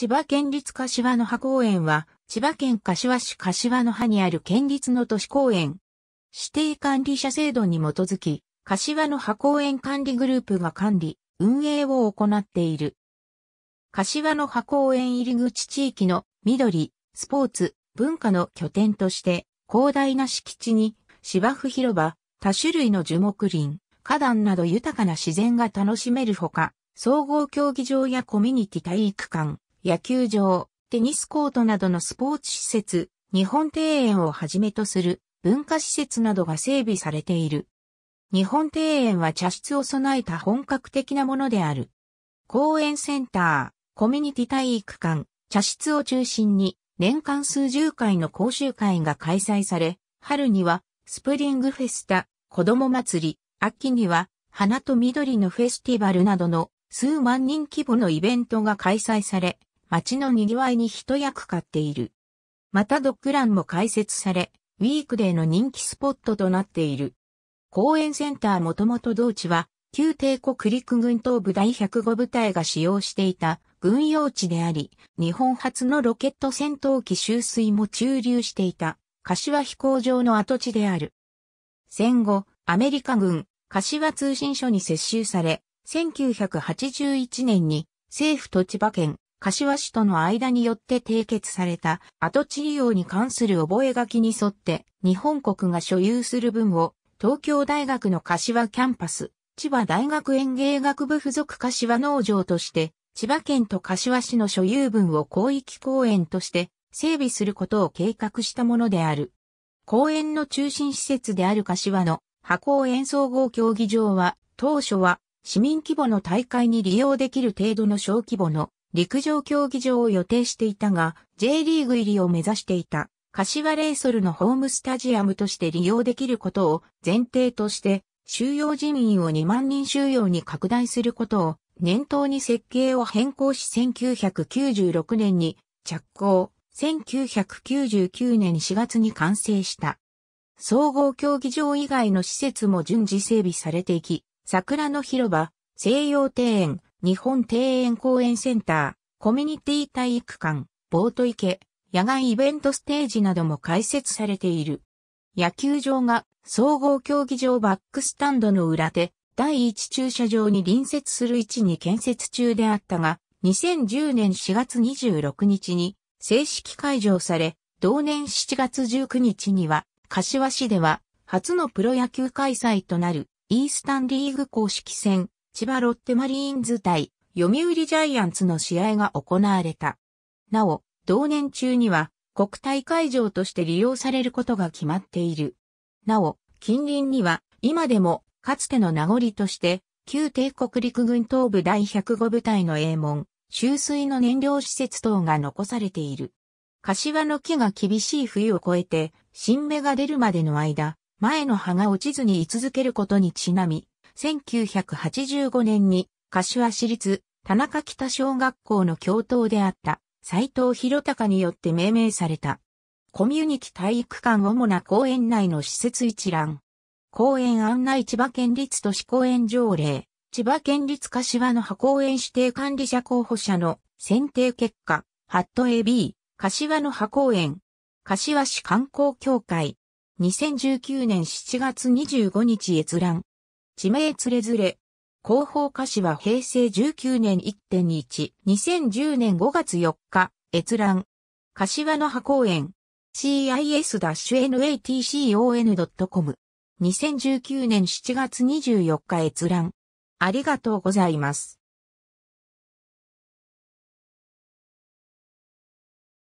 千葉県立柏の葉公園は、千葉県柏市柏の葉にある県立の都市公園。指定管理者制度に基づき、柏の葉公園管理グループが管理、運営を行っている。柏の葉公園入り口地域の緑、スポーツ、文化の拠点として、広大な敷地に芝生広場、多種類の樹木林、花壇など豊かな自然が楽しめるほか、総合競技場やコミュニティ体育館、野球場、テニスコートなどのスポーツ施設、日本庭園をはじめとする文化施設などが整備されている。日本庭園は茶室を備えた本格的なものである。公園センター、コミュニティ体育館、茶室を中心に年間数十回の講習会が開催され、春にはスプリングフェスタ、子供祭り、秋には花と緑のフェスティバルなどの数万人規模のイベントが開催され、街の賑わいに一役買っている。またドッグランも開設され、ウィークデーの人気スポットとなっている。公園センターもともと同地は、旧帝国陸軍東部第105部隊が使用していた軍用地であり、日本初のロケット戦闘機収水も駐留していた、柏飛行場の跡地である。戦後、アメリカ軍、柏通信所に接収され、1981年に政府と千葉県、柏市との間によって締結された跡地利用に関する覚書に沿って日本国が所有する分を東京大学の柏キャンパス、千葉大学園芸学部附属柏農場として千葉県と柏市の所有分を広域公園として整備することを計画したものである。公園の中心施設である柏の箱園総合競技場は当初は市民規模の大会に利用できる程度の小規模の陸上競技場を予定していたが、J リーグ入りを目指していた、柏レイソルのホームスタジアムとして利用できることを前提として、収容人員を2万人収容に拡大することを念頭に設計を変更し1996年に着工、1999年4月に完成した。総合競技場以外の施設も順次整備されていき、桜の広場、西洋庭園、日本庭園公園センター、コミュニティ体育館、ボート池、野外イベントステージなども開設されている。野球場が総合競技場バックスタンドの裏手、第一駐車場に隣接する位置に建設中であったが、2010年4月26日に正式開場され、同年7月19日には、柏市では初のプロ野球開催となるイースタンリーグ公式戦千葉ロッテマリーンズ対読売ジャイアンツの試合が行われた。なお、同年中には国体会場として利用されることが決まっている。なお、近隣には今でもかつての名残として旧帝国陸軍東部第105部隊の英門、周水の燃料施設等が残されている。柏の木が厳しい冬を越えて、新芽が出るまでの間、前の葉が落ちずに居続けることにちなみ、1985年に柏市立田中北小学校の教頭であった斎藤博隆によって命名された。コミュニティ体育館主な公園内の施設一覧。公園案内千葉県立都市公園条例。千葉県立柏の葉公園指定管理者候補者の選定結果。ハット AB。柏の葉公園。柏市観光協会。2019年7月25日閲覧。地名つれずれ。広報歌詞は平成19年1.1、2010年5月4日、閲覧。柏の葉公園。cis-natcon.com。2019年7月24日閲覧。ありがとうございます。